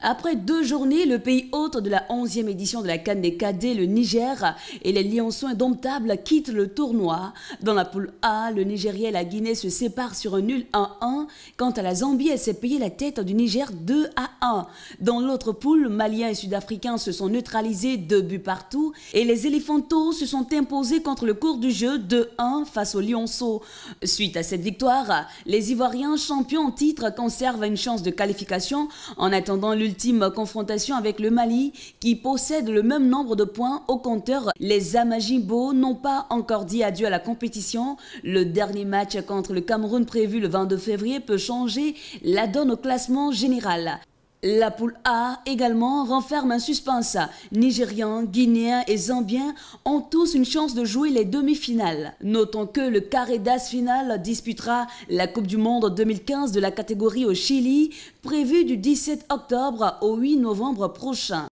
Après deux journées, le pays hôte de la 11e édition de la Cannes des Cadets, le Niger, et les Lyonceaux indomptables quittent le tournoi. Dans la poule A, le Nigeria et la Guinée se séparent sur un nul 1-1. Quant à la Zambie, elle s'est payée la tête du Niger 2 1. Dans l'autre poule, Maliens et Sud-Africains se sont neutralisés deux buts partout et les Éléphantaux se sont imposés contre le cours du jeu 2-1 face aux Lyonceaux. Suite à cette victoire, les Ivoiriens champions en titre conservent une chance de qualification en attendant le Ultime confrontation avec le Mali, qui possède le même nombre de points au compteur, les Amajimbo n'ont pas encore dit adieu à la compétition. Le dernier match contre le Cameroun prévu le 22 février peut changer la donne au classement général. La poule A également renferme un suspense. Nigériens, Guinéens et Zambiens ont tous une chance de jouer les demi-finales. Notons que le carré d'as final disputera la Coupe du Monde 2015 de la catégorie au Chili, prévue du 17 octobre au 8 novembre prochain.